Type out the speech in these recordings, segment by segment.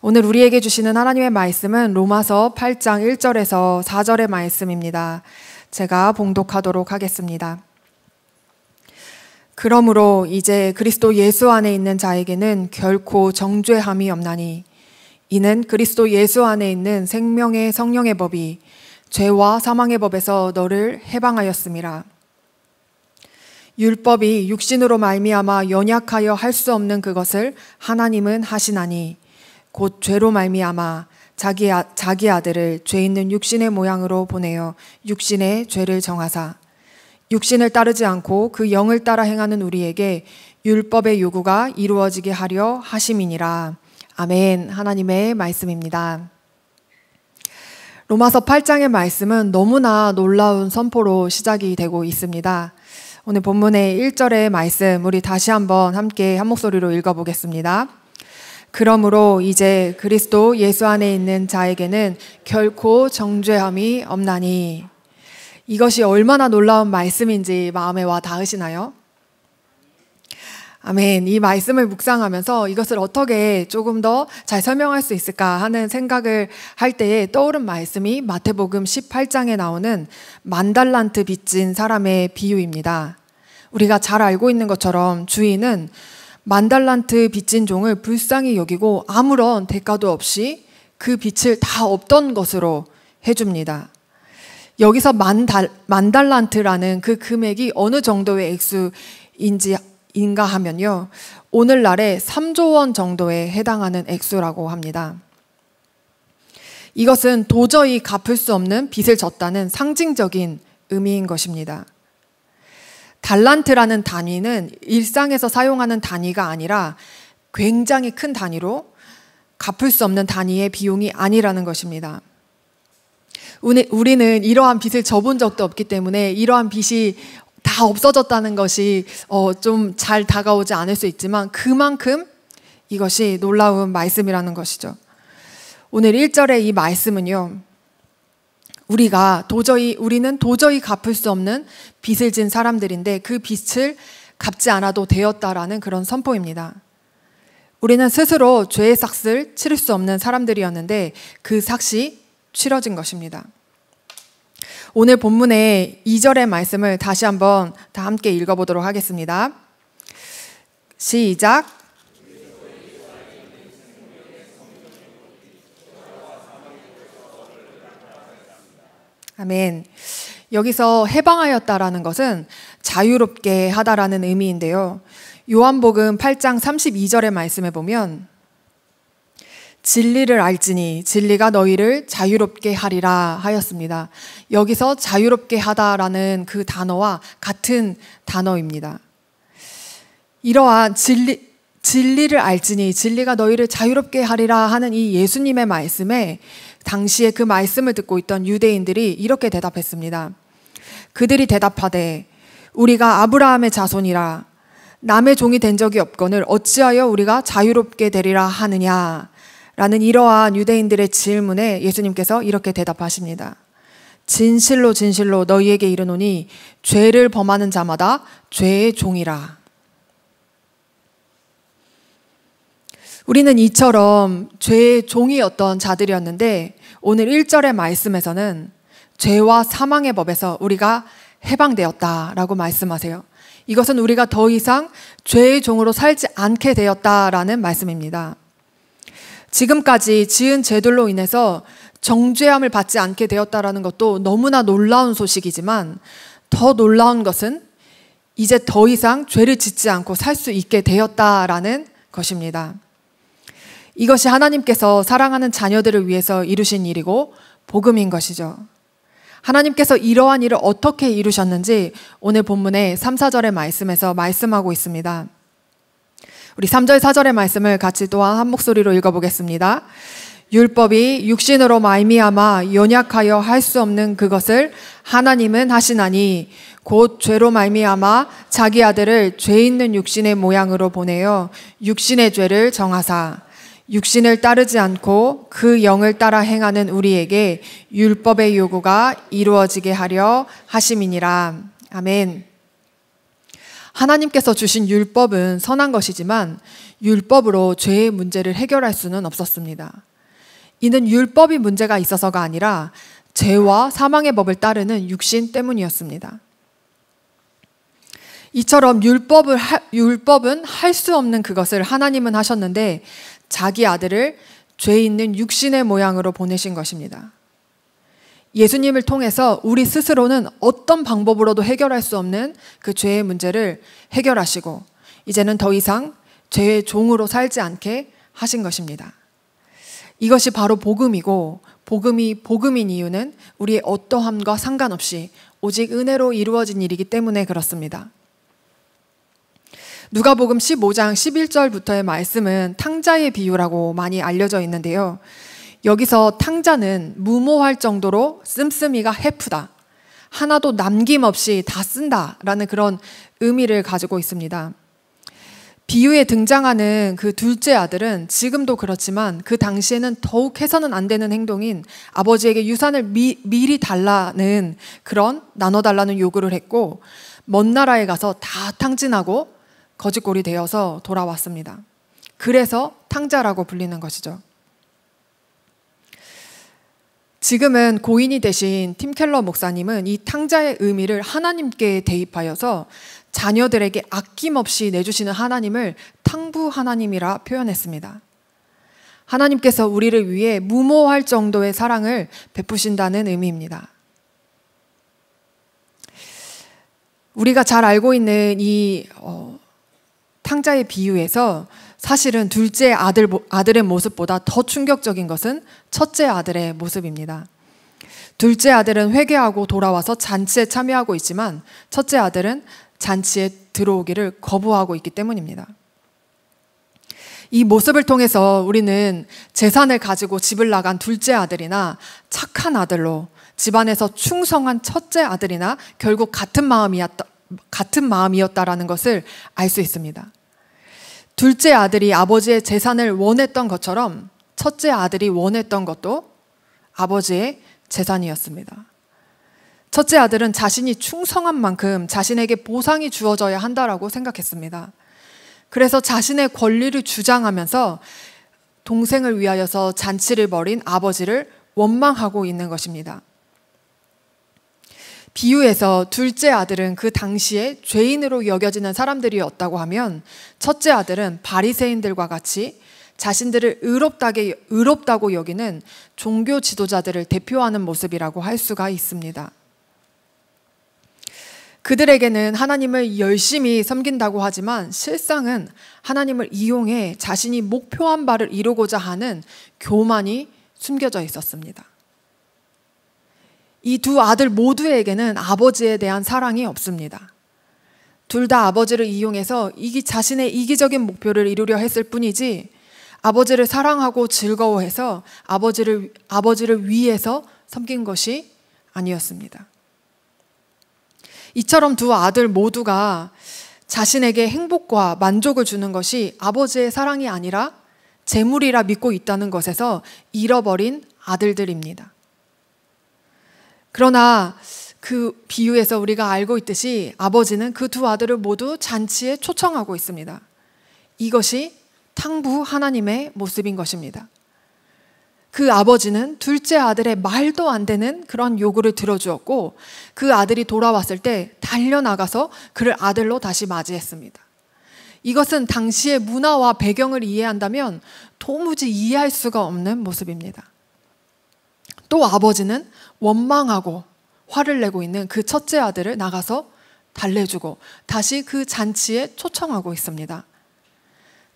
오늘 우리에게 주시는 하나님의 말씀은 로마서 8장 1절에서 4절의 말씀입니다. 제가 봉독하도록 하겠습니다. 그러므로 이제 그리스도 예수 안에 있는 자에게는 결코 정죄함이 없나니 이는 그리스도 예수 안에 있는 생명의 성령의 법이 죄와 사망의 법에서 너를 해방하였음이라. 율법이 육신으로 말미암아 연약하여 할 수 없는 그것을 하나님은 하시나니 곧 죄로 말미암아 자기, 아, 자기 아들을 죄 있는 육신의 모양으로 보내어 육신의 죄를 정하사 육신을 따르지 않고 그 영을 따라 행하는 우리에게 율법의 요구가 이루어지게 하려 하심이니라. 아멘. 하나님의 말씀입니다. 로마서 8장의 말씀은 너무나 놀라운 선포로 시작이 되고 있습니다. 오늘 본문의 1절의 말씀 우리 다시 한번 함께 한 목소리로 읽어보겠습니다. 그러므로 이제 그리스도 예수 안에 있는 자에게는 결코 정죄함이 없나니 이것이 얼마나 놀라운 말씀인지 마음에 와 닿으시나요? 아멘. 이 말씀을 묵상하면서 이것을 어떻게 조금 더 잘 설명할 수 있을까 하는 생각을 할 때에 떠오른 말씀이 마태복음 18장에 나오는 만달란트 빚진 사람의 비유입니다. 우리가 잘 알고 있는 것처럼 주인은 만달란트 빚진 종을 불쌍히 여기고 아무런 대가도 없이 그빚을다 없던 것으로 해줍니다. 여기서 만달, 만달란트라는 그 금액이 어느 정도의 액수인지 인가 하면요. 오늘날의 3조 원 정도에 해당하는 액수라고 합니다. 이것은 도저히 갚을 수 없는 빚을 졌다는 상징적인 의미인 것입니다. 달란트라는 단위는 일상에서 사용하는 단위가 아니라 굉장히 큰 단위로 갚을 수 없는 단위의 비용이 아니라는 것입니다. 우리는 이러한 빚을 접은 적도 없기 때문에 이러한 빚이 다 없어졌다는 것이 어좀잘 다가오지 않을 수 있지만 그만큼 이것이 놀라운 말씀이라는 것이죠. 오늘 1절의 이 말씀은요. 우리가 도저히 우리는 도저히 갚을 수 없는 빚을 진 사람들인데 그 빚을 갚지 않아도 되었다라는 그런 선포입니다. 우리는 스스로 죄의 삭슬 치를 수 없는 사람들이었는데 그 삭시 치러진 것입니다. 오늘 본문의 2절의 말씀을 다시 한번 다 함께 읽어보도록 하겠습니다. 시작. 아멘. 여기서 해방하였다라는 것은 자유롭게 하다라는 의미인데요. 요한복음 8장 32절의 말씀에 보면 진리를 알지니 진리가 너희를 자유롭게 하리라 하였습니다. 여기서 자유롭게 하다라는 그 단어와 같은 단어입니다. 이러한 진리 진리를 알지니 진리가 너희를 자유롭게 하리라 하는 이 예수님의 말씀에 당시에 그 말씀을 듣고 있던 유대인들이 이렇게 대답했습니다. 그들이 대답하되 우리가 아브라함의 자손이라 남의 종이 된 적이 없거늘 어찌하여 우리가 자유롭게 되리라 하느냐 라는 이러한 유대인들의 질문에 예수님께서 이렇게 대답하십니다. 진실로 진실로 너희에게 이르노니 죄를 범하는 자마다 죄의 종이라 우리는 이처럼 죄의 종이었던 자들이었는데 오늘 1절의 말씀에서는 죄와 사망의 법에서 우리가 해방되었다라고 말씀하세요. 이것은 우리가 더 이상 죄의 종으로 살지 않게 되었다라는 말씀입니다. 지금까지 지은 죄들로 인해서 정죄함을 받지 않게 되었다라는 것도 너무나 놀라운 소식이지만 더 놀라운 것은 이제 더 이상 죄를 짓지 않고 살 수 있게 되었다라는 것입니다. 이것이 하나님께서 사랑하는 자녀들을 위해서 이루신 일이고 복음인 것이죠. 하나님께서 이러한 일을 어떻게 이루셨는지 오늘 본문의 3, 4절의 말씀에서 말씀하고 있습니다. 우리 3절, 4절의 말씀을 같이 또한 한 목소리로 읽어보겠습니다. 율법이 육신으로 말미암아 연약하여 할 수 없는 그것을 하나님은 하시나니 곧 죄로 말미암아 자기 아들을 죄 있는 육신의 모양으로 보내어 육신의 죄를 정하사 육신을 따르지 않고 그 영을 따라 행하는 우리에게 율법의 요구가 이루어지게 하려 하심이니라. 아멘. 하나님께서 주신 율법은 선한 것이지만 율법으로 죄의 문제를 해결할 수는 없었습니다. 이는 율법이 문제가 있어서가 아니라 죄와 사망의 법을 따르는 육신 때문이었습니다. 이처럼 율법을 하, 율법은 할 수 없는 그것을 하나님은 하셨는데 자기 아들을 죄 있는 육신의 모양으로 보내신 것입니다. 예수님을 통해서 우리 스스로는 어떤 방법으로도 해결할 수 없는 그 죄의 문제를 해결하시고 이제는 더 이상 죄의 종으로 살지 않게 하신 것입니다. 이것이 바로 복음이고 복음이 복음인 이유는 우리의 어떠함과 상관없이 오직 은혜로 이루어진 일이기 때문에 그렇습니다. 누가복음 15장 11절부터의 말씀은 탕자의 비유라고 많이 알려져 있는데요. 여기서 탕자는 무모할 정도로 씀씀이가 헤프다. 하나도 남김없이 다 쓴다라는 그런 의미를 가지고 있습니다. 비유에 등장하는 그 둘째 아들은 지금도 그렇지만 그 당시에는 더욱 해서는 안 되는 행동인 아버지에게 유산을 미, 미리 달라는 그런 나눠달라는 요구를 했고 먼 나라에 가서 다 탕진하고 거짓골이 되어서 돌아왔습니다. 그래서 탕자라고 불리는 것이죠. 지금은 고인이 되신 팀 켈러 목사님은 이 탕자의 의미를 하나님께 대입하여서 자녀들에게 아낌없이 내주시는 하나님을 탕부 하나님이라 표현했습니다. 하나님께서 우리를 위해 무모할 정도의 사랑을 베푸신다는 의미입니다. 우리가 잘 알고 있는 이 어, 탕자의 비유에서 사실은 둘째 아들, 아들의 모습보다 더 충격적인 것은 첫째 아들의 모습입니다. 둘째 아들은 회개하고 돌아와서 잔치에 참여하고 있지만 첫째 아들은 잔치에 들어오기를 거부하고 있기 때문입니다. 이 모습을 통해서 우리는 재산을 가지고 집을 나간 둘째 아들이나 착한 아들로 집안에서 충성한 첫째 아들이나 결국 같은 마음이었던 같은 마음이었다라는 것을 알 수 있습니다. 둘째 아들이 아버지의 재산을 원했던 것처럼 첫째 아들이 원했던 것도 아버지의 재산이었습니다. 첫째 아들은 자신이 충성한 만큼 자신에게 보상이 주어져야 한다라고 생각했습니다. 그래서 자신의 권리를 주장하면서 동생을 위하여서 잔치를 벌인 아버지를 원망하고 있는 것입니다. 비유에서 둘째 아들은 그 당시에 죄인으로 여겨지는 사람들이었다고 하면 첫째 아들은 바리새인들과 같이 자신들을 의롭다게, 의롭다고 여기는 종교 지도자들을 대표하는 모습이라고 할 수가 있습니다. 그들에게는 하나님을 열심히 섬긴다고 하지만 실상은 하나님을 이용해 자신이 목표한 바를 이루고자 하는 교만이 숨겨져 있었습니다. 이두 아들 모두에게는 아버지에 대한 사랑이 없습니다. 둘 다 아버지를 이용해서 이기 자신의 이기적인 목표를 이루려 했을 뿐이지 아버지를 사랑하고 즐거워해서 아버지를 아버지를 위해서 섬긴 것이 아니었습니다. 이처럼 두 아들 모두가 자신에게 행복과 만족을 주는 것이 아버지의 사랑이 아니라 재물이라 믿고 있다는 것에서 잃어버린 아들들입니다. 그러나 그 비유에서 우리가 알고 있듯이 아버지는 그 두 아들을 모두 잔치에 초청하고 있습니다. 이것이 탕부 하나님의 모습인 것입니다. 그 아버지는 둘째 아들의 말도 안 되는 그런 요구를 들어주었고 그 아들이 돌아왔을 때 달려나가서 그를 아들로 다시 맞이했습니다. 이것은 당시의 문화와 배경을 이해한다면 도무지 이해할 수가 없는 모습입니다. 또 아버지는 원망하고 화를 내고 있는 그 첫째 아들을 나가서 달래주고 다시 그 잔치에 초청하고 있습니다.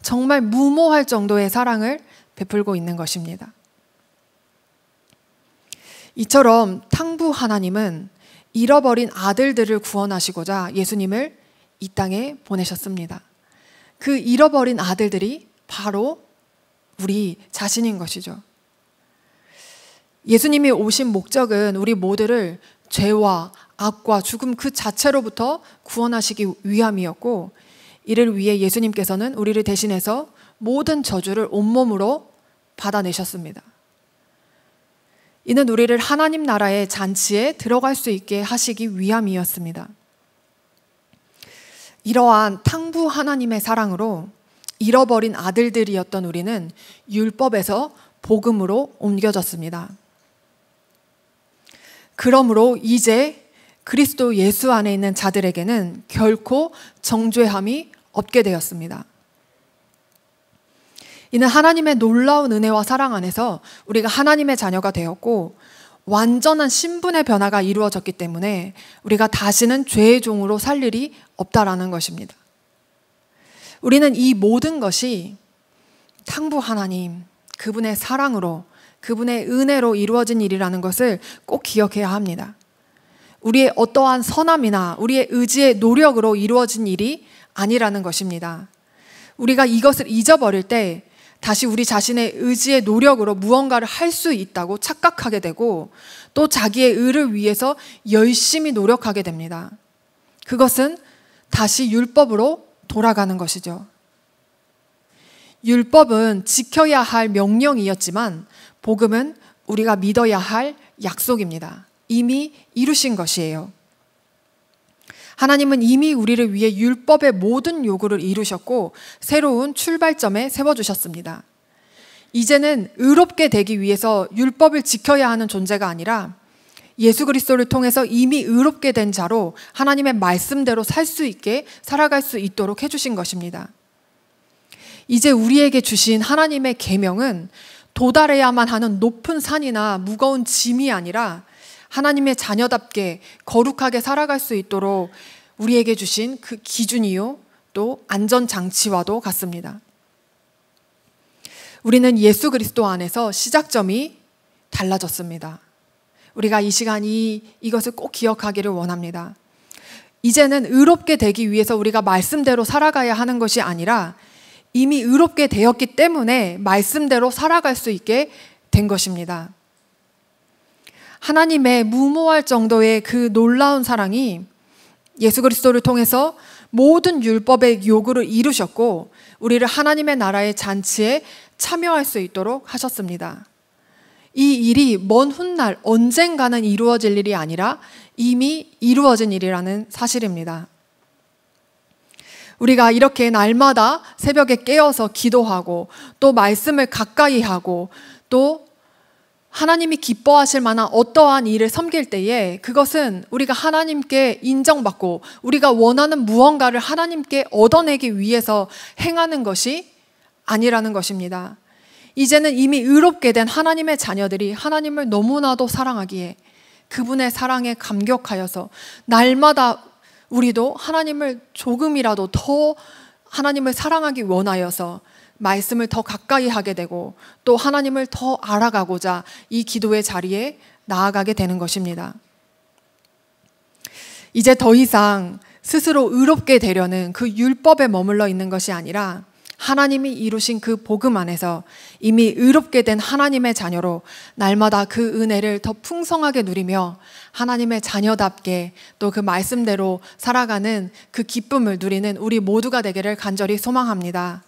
정말 무모할 정도의 사랑을 베풀고 있는 것입니다. 이처럼 탕부 하나님은 잃어버린 아들들을 구원하시고자 예수님을 이 땅에 보내셨습니다. 그 잃어버린 아들들이 바로 우리 자신인 것이죠. 예수님이 오신 목적은 우리 모두를 죄와 악과 죽음 그 자체로부터 구원하시기 위함이었고 이를 위해 예수님께서는 우리를 대신해서 모든 저주를 온몸으로 받아내셨습니다. 이는 우리를 하나님 나라의 잔치에 들어갈 수 있게 하시기 위함이었습니다. 이러한 탕부 하나님의 사랑으로 잃어버린 아들들이었던 우리는 율법에서 복음으로 옮겨졌습니다. 그러므로 이제 그리스도 예수 안에 있는 자들에게는 결코 정죄함이 없게 되었습니다. 이는 하나님의 놀라운 은혜와 사랑 안에서 우리가 하나님의 자녀가 되었고 완전한 신분의 변화가 이루어졌기 때문에 우리가 다시는 죄의 종으로 살 일이 없다라는 것입니다. 우리는 이 모든 것이 탕부 하나님, 그분의 사랑으로 그분의 은혜로 이루어진 일이라는 것을 꼭 기억해야 합니다. 우리의 어떠한 선함이나 우리의 의지의 노력으로 이루어진 일이 아니라는 것입니다. 우리가 이것을 잊어버릴 때 다시 우리 자신의 의지의 노력으로 무언가를 할 수 있다고 착각하게 되고 또 자기의 의를 위해서 열심히 노력하게 됩니다. 그것은 다시 율법으로 돌아가는 것이죠. 율법은 지켜야 할 명령이었지만 복음은 우리가 믿어야 할 약속입니다. 이미 이루신 것이에요. 하나님은 이미 우리를 위해 율법의 모든 요구를 이루셨고 새로운 출발점에 세워주셨습니다. 이제는 의롭게 되기 위해서 율법을 지켜야 하는 존재가 아니라 예수 그리스도를 통해서 이미 의롭게 된 자로 하나님의 말씀대로 살 수 있게 살아갈 수 있도록 해주신 것입니다. 이제 우리에게 주신 하나님의 계명은 도달해야만 하는 높은 산이나 무거운 짐이 아니라 하나님의 자녀답게 거룩하게 살아갈 수 있도록 우리에게 주신 그 기준이요 또 안전 장치와도 같습니다. 우리는 예수 그리스도 안에서 시작점이 달라졌습니다. 우리가 이 시간 이 이것을 꼭 기억하기를 원합니다. 이제는 의롭게 되기 위해서 우리가 말씀대로 살아가야 하는 것이 아니라 이미 의롭게 되었기 때문에 말씀대로 살아갈 수 있게 된 것입니다. 하나님의 무모할 정도의 그 놀라운 사랑이 예수 그리스도를 통해서 모든 율법의 요구를 이루셨고 우리를 하나님의 나라의 잔치에 참여할 수 있도록 하셨습니다. 이 일이 먼 훗날 언젠가는 이루어질 일이 아니라 이미 이루어진 일이라는 사실입니다. 우리가 이렇게 날마다 새벽에 깨어서 기도하고 또 말씀을 가까이 하고 또 하나님이 기뻐하실 만한 어떠한 일을 섬길 때에 그것은 우리가 하나님께 인정받고 우리가 원하는 무언가를 하나님께 얻어내기 위해서 행하는 것이 아니라는 것입니다. 이제는 이미 의롭게 된 하나님의 자녀들이 하나님을 너무나도 사랑하기에 그분의 사랑에 감격하여서 날마다 우리도 하나님을 조금이라도 더 하나님을 사랑하기 원하여서 말씀을 더 가까이 하게 되고 또 하나님을 더 알아가고자 이 기도의 자리에 나아가게 되는 것입니다. 이제 더 이상 스스로 의롭게 되려는 그 율법에 머물러 있는 것이 아니라 하나님이 이루신 그 복음 안에서 이미 의롭게 된 하나님의 자녀로 날마다 그 은혜를 더 풍성하게 누리며 하나님의 자녀답게 또 그 말씀대로 살아가는 그 기쁨을 누리는 우리 모두가 되기를 간절히 소망합니다.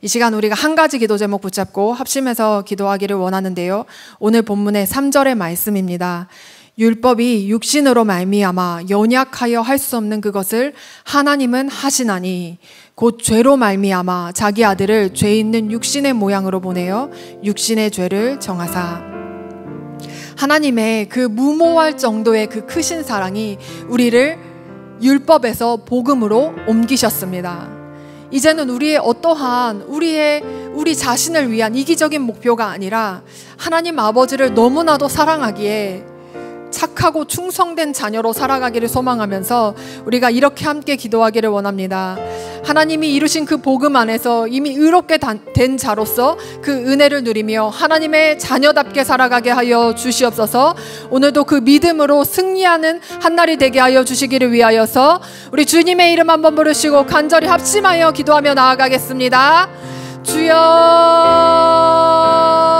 이 시간 우리가 한 가지 기도 제목 붙잡고 합심해서 기도하기를 원하는데요. 오늘 본문의 3절의 말씀입니다. 율법이 육신으로 말미암아 연약하여 할 수 없는 그것을 하나님은 하시나니 곧 죄로 말미암아 자기 아들을 죄 있는 육신의 모양으로 보내어 육신의 죄를 정하사 하나님의 그 무모할 정도의 그 크신 사랑이 우리를 율법에서 복음으로 옮기셨습니다. 이제는 우리의 어떠한 우리의 우리 자신을 위한 이기적인 목표가 아니라 하나님 아버지를 너무나도 사랑하기에 착하고 충성된 자녀로 살아가기를 소망하면서 우리가 이렇게 함께 기도하기를 원합니다. 하나님이 이루신 그 복음 안에서 이미 의롭게 된 자로서 그 은혜를 누리며 하나님의 자녀답게 살아가게 하여 주시옵소서 오늘도 그 믿음으로 승리하는 한날이 되게 하여 주시기를 위하여서 우리 주님의 이름 한번 부르시고 간절히 합심하여 기도하며 나아가겠습니다. 주여